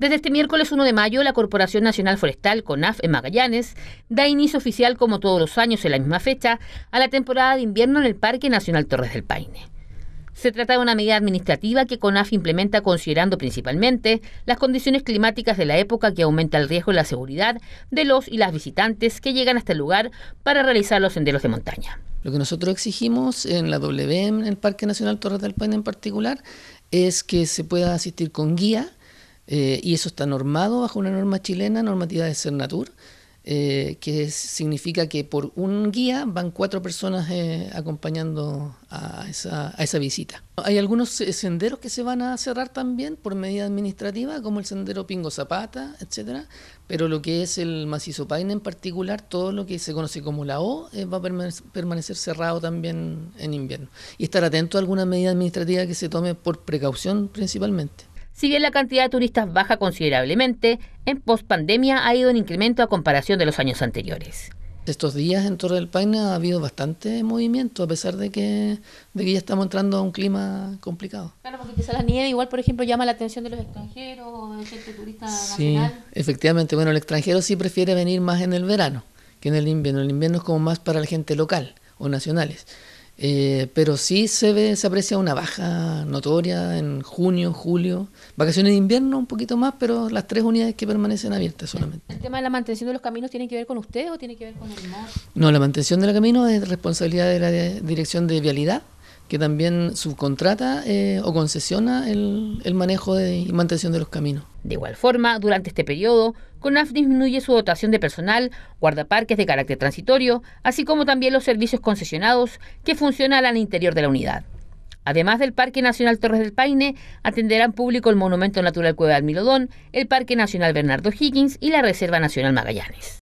Desde este miércoles 1 de mayo, la Corporación Nacional Forestal, CONAF, en Magallanes, da inicio oficial, como todos los años en la misma fecha, a la temporada de invierno en el Parque Nacional Torres del Paine. Se trata de una medida administrativa que CONAF implementa considerando principalmente las condiciones climáticas de la época que aumenta el riesgo y la seguridad de los y las visitantes que llegan hasta el este lugar para realizar los senderos de montaña. Lo que nosotros exigimos en la WM, en el Parque Nacional Torres del Paine en particular, es que se pueda asistir con guía eh, y eso está normado bajo una norma chilena, normativa de Cernatur, eh, que significa que por un guía van cuatro personas eh, acompañando a esa, visita. Hay algunos senderos que se van a cerrar también por medida administrativa, como el sendero Pingo Zapata, etcétera, pero lo que es el macizo Paine en particular, todo lo que se conoce como la O, va a permanecer cerrado también en invierno. Y estar atento a alguna medida administrativa que se tome por precaución principalmente. Si bien la cantidad de turistas baja considerablemente, en pospandemia ha ido en incremento a comparación de los años anteriores. Estos días en Torre del Paine ha habido bastante movimiento, a pesar de que, ya estamos entrando a un clima complicado. Claro, porque quizás la nieve igual, por ejemplo, llama la atención de los extranjeros de gente turista nacional. Sí, efectivamente. Bueno, el extranjero sí prefiere venir más en el verano que en el invierno. El invierno es como más para la gente local o nacionales. Eh, pero sí se ve, se aprecia una baja notoria en junio, julio, vacaciones de invierno un poquito más, pero las tres unidades que permanecen abiertas solamente. ¿El tema de la mantención de los caminos tiene que ver con usted o tiene que ver con el No, la mantención de los caminos es responsabilidad de la Dirección de Vialidad, que también subcontrata eh, o concesiona el, manejo de, y mantención de los caminos. De igual forma, durante este periodo, CONAF disminuye su dotación de personal, guardaparques de carácter transitorio, así como también los servicios concesionados que funcionan al interior de la unidad. Además del Parque Nacional Torres del Paine, atenderán público el Monumento Natural Cueva del Milodón, el Parque Nacional Bernardo Higgins y la Reserva Nacional Magallanes.